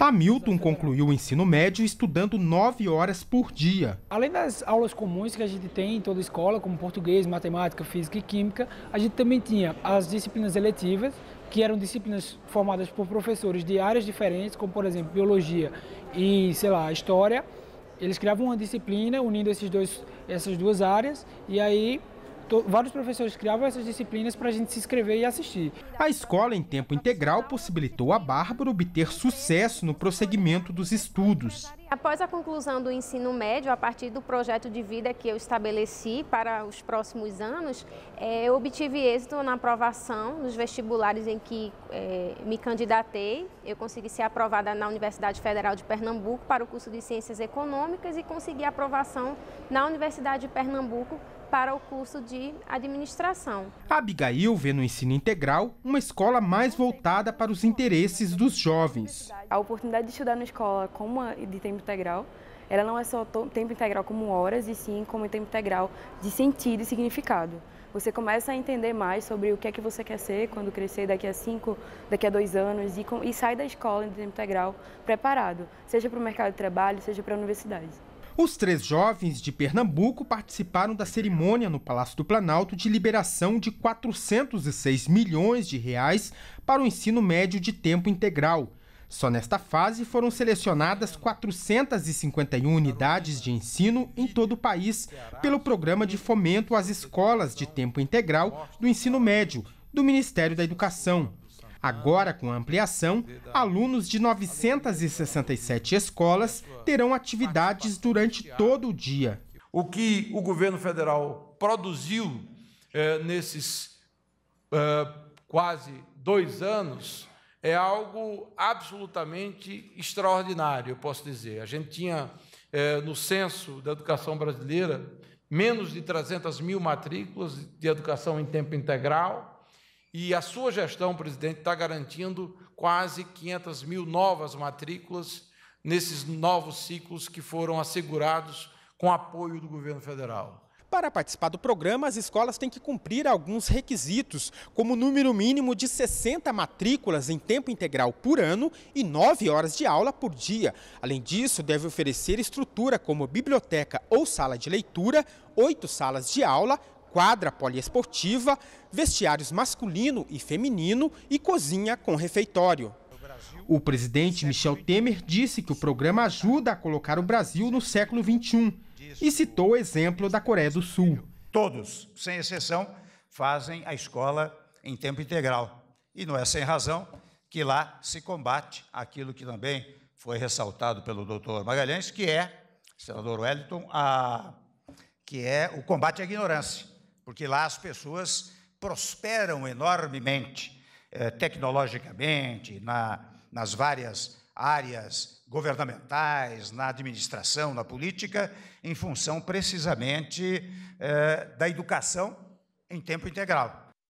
Hamilton concluiu o ensino médio estudando nove horas por dia. Além das aulas comuns que a gente tem em toda escola, como português, matemática, física e química, a gente também tinha as disciplinas eletivas, que eram disciplinas formadas por professores de áreas diferentes, como por exemplo biologia e, sei lá, história. Eles criavam uma disciplina unindo esses dois, essas duas áreas e aí vários professores criavam essas disciplinas para a gente se inscrever e assistir. A escola em tempo integral possibilitou a Bárbara obter sucesso no prosseguimento dos estudos. Após a conclusão do ensino médio, a partir do projeto de vida que eu estabeleci para os próximos anos, é, eu obtive êxito na aprovação nos vestibulares em que é, me candidatei. Eu consegui ser aprovada na Universidade Federal de Pernambuco para o curso de Ciências Econômicas e consegui aprovação na Universidade de Pernambuco para o curso de administração. Abigail vê no ensino integral uma escola mais voltada para os interesses dos jovens. A oportunidade de estudar na escola como de tempo integral, ela não é só tempo integral como horas, e sim como tempo integral de sentido e significado. Você começa a entender mais sobre o que é que você quer ser quando crescer daqui a cinco, daqui a dois anos e, e sai da escola em tempo integral preparado, seja para o mercado de trabalho, seja para a universidade. Os três jovens de Pernambuco participaram da cerimônia no Palácio do Planalto de liberação de 406 milhões de reais para o ensino médio de tempo integral. Só nesta fase foram selecionadas 451 unidades de ensino em todo o país pelo Programa de Fomento às Escolas de Tempo Integral do Ensino Médio, do Ministério da Educação. Agora, com a ampliação, alunos de 967 escolas terão atividades durante todo o dia. O que o governo federal produziu eh, nesses eh, quase dois anos é algo absolutamente extraordinário, eu posso dizer. A gente tinha eh, no censo da educação brasileira menos de 300 mil matrículas de educação em tempo integral e a sua gestão, presidente, está garantindo quase 500 mil novas matrículas nesses novos ciclos que foram assegurados com apoio do governo federal. Para participar do programa, as escolas têm que cumprir alguns requisitos, como o número mínimo de 60 matrículas em tempo integral por ano e 9 horas de aula por dia. Além disso, deve oferecer estrutura como biblioteca ou sala de leitura, oito salas de aula, quadra poliesportiva, vestiários masculino e feminino e cozinha com refeitório. O presidente Michel Temer disse que o programa ajuda a colocar o Brasil no século XXI e citou o exemplo da Coreia do Sul. Todos, sem exceção, fazem a escola em tempo integral. E não é sem razão que lá se combate aquilo que também foi ressaltado pelo doutor Magalhães, que é, senador Wellington, a, que é o combate à ignorância porque lá as pessoas prosperam enormemente, eh, tecnologicamente, na, nas várias áreas governamentais, na administração, na política, em função precisamente eh, da educação em tempo integral.